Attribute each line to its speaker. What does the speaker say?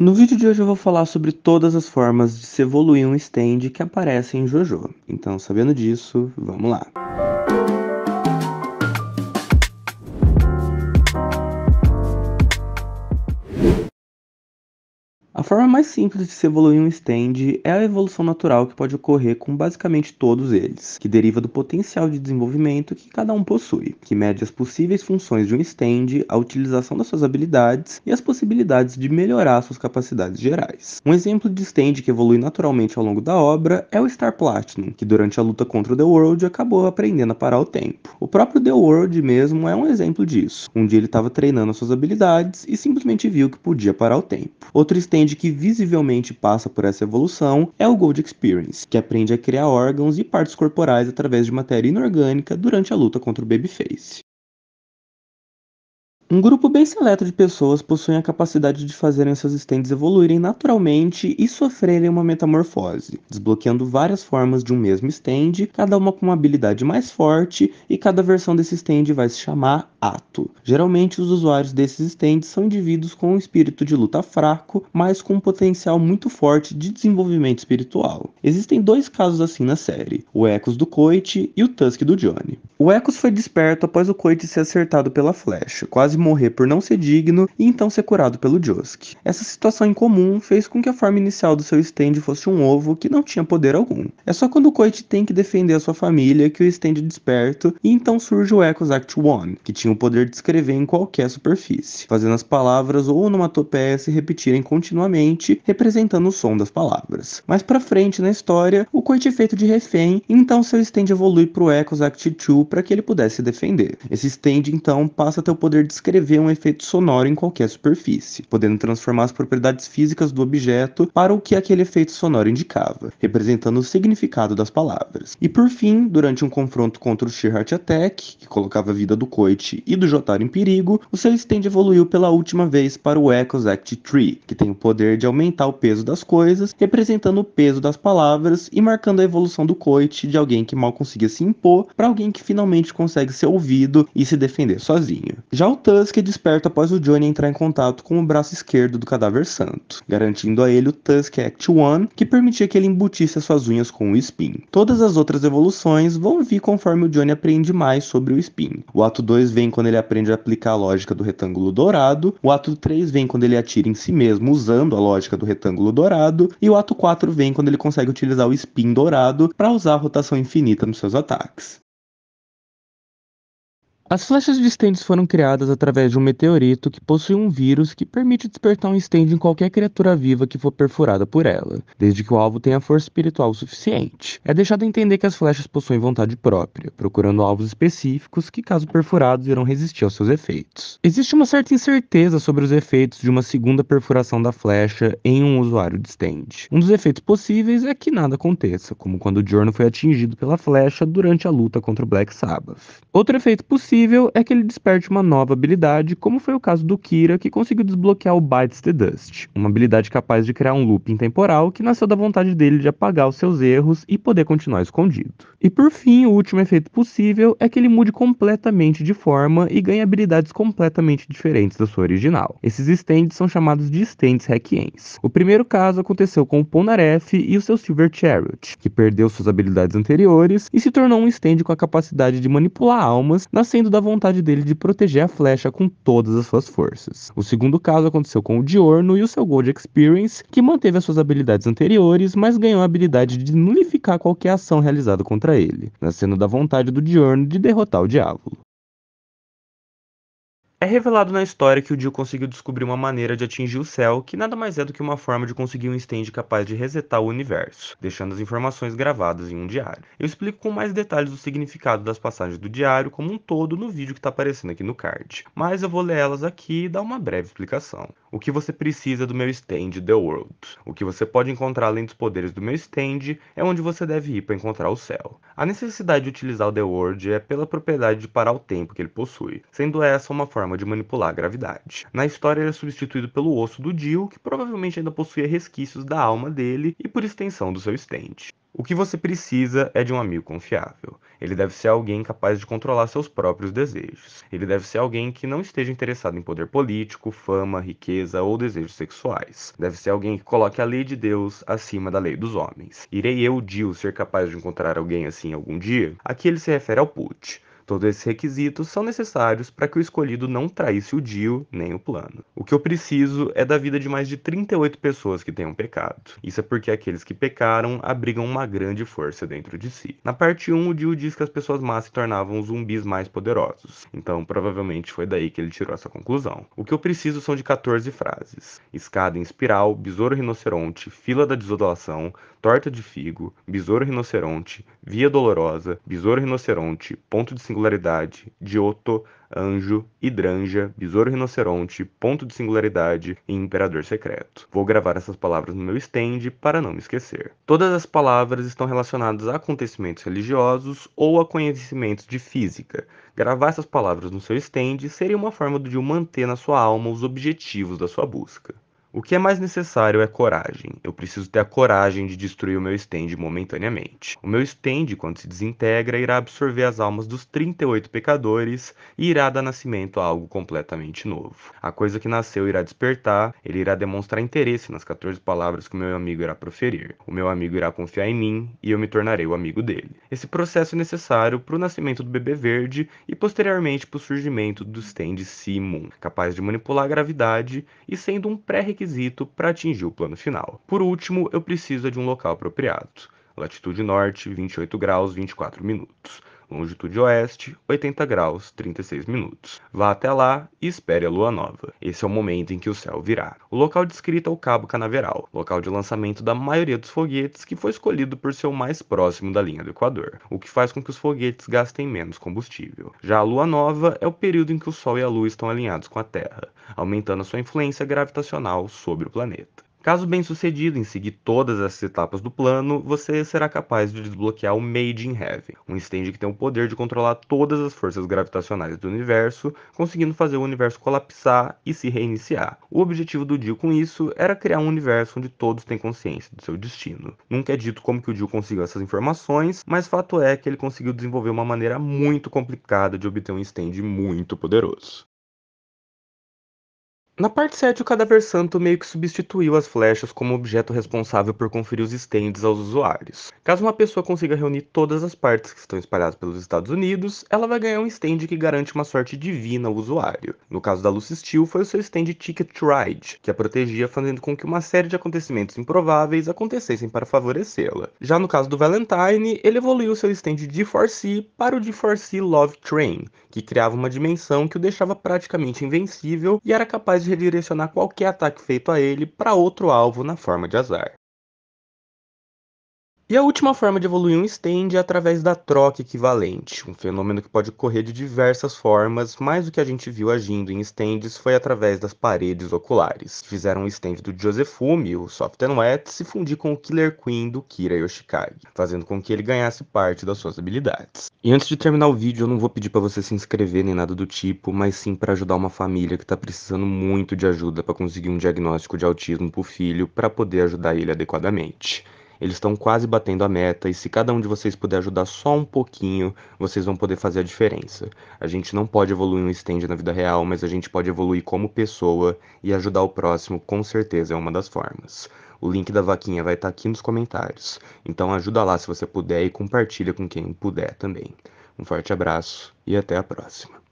Speaker 1: No vídeo de hoje eu vou falar sobre todas as formas de se evoluir um stand que aparecem em JoJo. Então, sabendo disso, vamos lá. forma mais simples de se evoluir um stand é a evolução natural que pode ocorrer com basicamente todos eles, que deriva do potencial de desenvolvimento que cada um possui, que mede as possíveis funções de um stand, a utilização das suas habilidades e as possibilidades de melhorar suas capacidades gerais. Um exemplo de stand que evolui naturalmente ao longo da obra é o Star Platinum, que durante a luta contra o The World acabou aprendendo a parar o tempo. O próprio The World mesmo é um exemplo disso. Um dia ele estava treinando as suas habilidades e simplesmente viu que podia parar o tempo. Outro stand que visivelmente passa por essa evolução é o Gold Experience, que aprende a criar órgãos e partes corporais através de matéria inorgânica durante a luta contra o Babyface. Um grupo bem seleto de pessoas possui a capacidade de fazerem seus estandes evoluírem naturalmente e sofrerem uma metamorfose, desbloqueando várias formas de um mesmo stand, cada uma com uma habilidade mais forte, e cada versão desse stand vai se chamar ato. Geralmente, os usuários desses stands são indivíduos com um espírito de luta fraco, mas com um potencial muito forte de desenvolvimento espiritual. Existem dois casos assim na série: o Ecos do Coit e o Tusk do Johnny. O Ecos foi desperto após o Coit ser acertado pela flecha, quase morrer por não ser digno e então ser curado pelo Josuke. Essa situação incomum fez com que a forma inicial do seu stand fosse um ovo que não tinha poder algum. É só quando o Koichi tem que defender a sua família que o stand é desperta e então surge o Echo's Act One, que tinha o poder de escrever em qualquer superfície, fazendo as palavras ou onomatopeias se repetirem continuamente, representando o som das palavras. Mais pra frente na história, o Koichi é feito de refém, e então seu stand evolui pro Echo's Act 2 para que ele pudesse se defender. Esse stand então passa a ter o poder de escrever descrever um efeito sonoro em qualquer superfície, podendo transformar as propriedades físicas do objeto para o que aquele efeito sonoro indicava, representando o significado das palavras. E por fim, durante um confronto contra o Sheer Heart Attack, que colocava a vida do Koichi e do Jotaro em perigo, o seu stand evoluiu pela última vez para o Echo's Act 3, que tem o poder de aumentar o peso das coisas, representando o peso das palavras e marcando a evolução do Koichi de alguém que mal conseguia se impor para alguém que finalmente consegue ser ouvido e se defender sozinho. Já o Tan Tusk é desperto após o Johnny entrar em contato com o braço esquerdo do cadáver santo, garantindo a ele o Tusk Act One, que permitia que ele embutisse as suas unhas com o Spin. Todas as outras evoluções vão vir conforme o Johnny aprende mais sobre o Spin. O ato 2 vem quando ele aprende a aplicar a lógica do retângulo dourado, o ato 3 vem quando ele atira em si mesmo usando a lógica do retângulo dourado, e o ato 4 vem quando ele consegue utilizar o Spin dourado para usar a rotação infinita nos seus ataques. As flechas de stands foram criadas através de um meteorito que possui um vírus que permite despertar um stand em qualquer criatura viva que for perfurada por ela, desde que o alvo tenha força espiritual suficiente. É deixado entender que as flechas possuem vontade própria, procurando alvos específicos que, caso perfurados, irão resistir aos seus efeitos. Existe uma certa incerteza sobre os efeitos de uma segunda perfuração da flecha em um usuário de stand. Um dos efeitos possíveis é que nada aconteça, como quando o Jorno foi atingido pela flecha durante a luta contra o Black Sabbath. Outro efeito possível possível é que ele desperte uma nova habilidade, como foi o caso do Kira, que conseguiu desbloquear o Bites the Dust, uma habilidade capaz de criar um looping temporal que nasceu da vontade dele de apagar os seus erros e poder continuar escondido. E por fim, o último efeito possível é que ele mude completamente de forma e ganhe habilidades completamente diferentes da sua original. Esses stands são chamados de stands hackiens. O primeiro caso aconteceu com o Ponaref e o seu Silver Chariot, que perdeu suas habilidades anteriores e se tornou um stand com a capacidade de manipular almas, nascendo da vontade dele de proteger a flecha com todas as suas forças. O segundo caso aconteceu com o Diorno e o seu Gold Experience, que manteve as suas habilidades anteriores, mas ganhou a habilidade de nulificar qualquer ação realizada contra ele, nascendo da vontade do Diorno de derrotar o Diabo. É revelado na história que o Jill conseguiu descobrir uma maneira de atingir o céu, que nada mais é do que uma forma de conseguir um stand capaz de resetar o universo, deixando as informações gravadas em um diário. Eu explico com mais detalhes o significado das passagens do diário como um todo no vídeo que está aparecendo aqui no card, mas eu vou ler elas aqui e dar uma breve explicação. O que você precisa do meu stand The World? O que você pode encontrar além dos poderes do meu stand é onde você deve ir para encontrar o céu. A necessidade de utilizar o The World é pela propriedade de parar o tempo que ele possui, sendo essa uma forma de manipular a gravidade. Na história ele é substituído pelo osso do Dio, que provavelmente ainda possuía resquícios da alma dele e por extensão do seu stand. O que você precisa é de um amigo confiável. Ele deve ser alguém capaz de controlar seus próprios desejos. Ele deve ser alguém que não esteja interessado em poder político, fama, riqueza ou desejos sexuais. Deve ser alguém que coloque a lei de Deus acima da lei dos homens. Irei eu, Jill, ser capaz de encontrar alguém assim algum dia? Aqui ele se refere ao Put. Todos esses requisitos são necessários para que o escolhido não traísse o deal nem o plano. O que eu preciso é da vida de mais de 38 pessoas que tenham pecado. Isso é porque aqueles que pecaram abrigam uma grande força dentro de si. Na parte 1, o Dio diz que as pessoas más se tornavam zumbis mais poderosos. Então, provavelmente foi daí que ele tirou essa conclusão. O que eu preciso são de 14 frases: escada em espiral, besouro rinoceronte, fila da desodoração, torta de figo, besouro rinoceronte, via dolorosa, besouro rinoceronte, ponto de singular singularidade, Giotto, Anjo, Hidranja, Besouro Rinoceronte, Ponto de Singularidade e Imperador Secreto. Vou gravar essas palavras no meu stand para não me esquecer. Todas as palavras estão relacionadas a acontecimentos religiosos ou a conhecimentos de física. Gravar essas palavras no seu stand seria uma forma de manter na sua alma os objetivos da sua busca. O que é mais necessário é coragem. Eu preciso ter a coragem de destruir o meu stand momentaneamente. O meu stand, quando se desintegra, irá absorver as almas dos 38 pecadores e irá dar nascimento a algo completamente novo. A coisa que nasceu irá despertar, ele irá demonstrar interesse nas 14 palavras que o meu amigo irá proferir. O meu amigo irá confiar em mim e eu me tornarei o amigo dele. Esse processo é necessário para o nascimento do bebê verde e posteriormente para o surgimento do stand Simon, capaz de manipular a gravidade e sendo um pré-requisito requisito para atingir o plano final. Por último, eu preciso de um local apropriado. Latitude norte, 28 graus, 24 minutos longitude oeste, 80 graus 36 minutos. Vá até lá e espere a lua nova. Esse é o momento em que o céu virá. O local descrito é o Cabo Canaveral, local de lançamento da maioria dos foguetes que foi escolhido por ser o mais próximo da linha do Equador, o que faz com que os foguetes gastem menos combustível. Já a lua nova é o período em que o Sol e a Lua estão alinhados com a Terra, aumentando a sua influência gravitacional sobre o planeta. Caso bem-sucedido em seguir todas essas etapas do plano, você será capaz de desbloquear o Made in Heaven, um stand que tem o poder de controlar todas as forças gravitacionais do universo, conseguindo fazer o universo colapsar e se reiniciar. O objetivo do Dio com isso era criar um universo onde todos têm consciência do seu destino. Nunca é dito como que o Dio conseguiu essas informações, mas fato é que ele conseguiu desenvolver uma maneira muito complicada de obter um stand muito poderoso. Na parte 7, o Cadáver Santo meio que substituiu as flechas como objeto responsável por conferir os stands aos usuários. Caso uma pessoa consiga reunir todas as partes que estão espalhadas pelos Estados Unidos, ela vai ganhar um stand que garante uma sorte divina ao usuário. No caso da Lucy Steel, foi o seu stand Ticket to Ride, que a protegia fazendo com que uma série de acontecimentos improváveis acontecessem para favorecê-la. Já no caso do Valentine, ele evoluiu seu stand D4C para o D4C Love Train, que criava uma dimensão que o deixava praticamente invencível e era capaz de redirecionar qualquer ataque feito a ele para outro alvo na forma de azar. E a última forma de evoluir um stand é através da troca equivalente, um fenômeno que pode ocorrer de diversas formas, mas o que a gente viu agindo em estendes, foi através das paredes oculares, que fizeram o stand do Josefumi, o Soft and Wet, se fundir com o Killer Queen do Kira Yoshikage, fazendo com que ele ganhasse parte das suas habilidades. E antes de terminar o vídeo, eu não vou pedir para você se inscrever nem nada do tipo, mas sim para ajudar uma família que está precisando muito de ajuda para conseguir um diagnóstico de autismo para o filho, para poder ajudar ele adequadamente. Eles estão quase batendo a meta e se cada um de vocês puder ajudar só um pouquinho, vocês vão poder fazer a diferença. A gente não pode evoluir um stand na vida real, mas a gente pode evoluir como pessoa e ajudar o próximo, com certeza é uma das formas. O link da vaquinha vai estar tá aqui nos comentários. Então ajuda lá se você puder e compartilha com quem puder também. Um forte abraço e até a próxima.